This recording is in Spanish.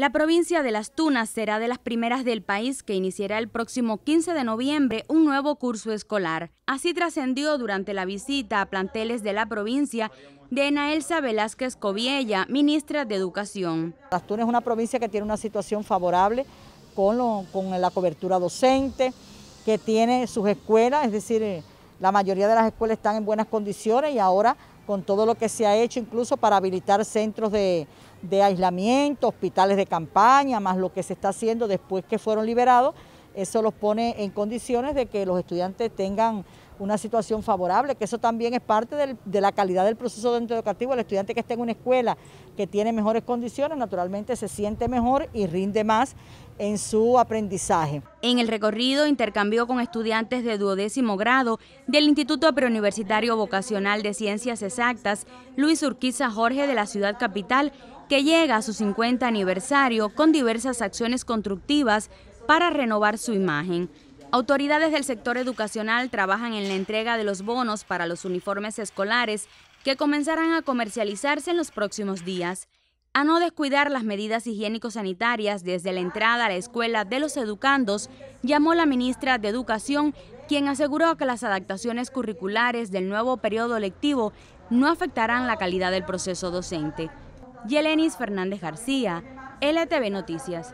La provincia de Las Tunas será de las primeras del país que iniciará el próximo 15 de noviembre un nuevo curso escolar. Así trascendió durante la visita a planteles de la provincia de Naelsa Velázquez Coviella, ministra de Educación. Las Tunas es una provincia que tiene una situación favorable con, con la cobertura docente, que tiene sus escuelas, es decir, eh, la mayoría de las escuelas están en buenas condiciones y ahora con todo lo que se ha hecho incluso para habilitar centros de, aislamiento, hospitales de campaña, más lo que se está haciendo después que fueron liberados, eso los pone en condiciones de que los estudiantes tengan una situación favorable, que eso también es parte de la calidad del proceso educativo. El estudiante que está en una escuela que tiene mejores condiciones, naturalmente se siente mejor y rinde más en su aprendizaje. En el recorrido intercambió con estudiantes de duodécimo grado del Instituto Preuniversitario Vocacional de Ciencias Exactas, Luis Urquiza Jorge de la ciudad capital, que llega a su 50 aniversario con diversas acciones constructivas para renovar su imagen. Autoridades del sector educacional trabajan en la entrega de los bonos para los uniformes escolares que comenzarán a comercializarse en los próximos días. A no descuidar las medidas higiénico-sanitarias desde la entrada a la escuela de los educandos, llamó la ministra de Educación, quien aseguró que las adaptaciones curriculares del nuevo periodo lectivo no afectarán la calidad del proceso docente. Yelenis Fernández García, LTV Noticias.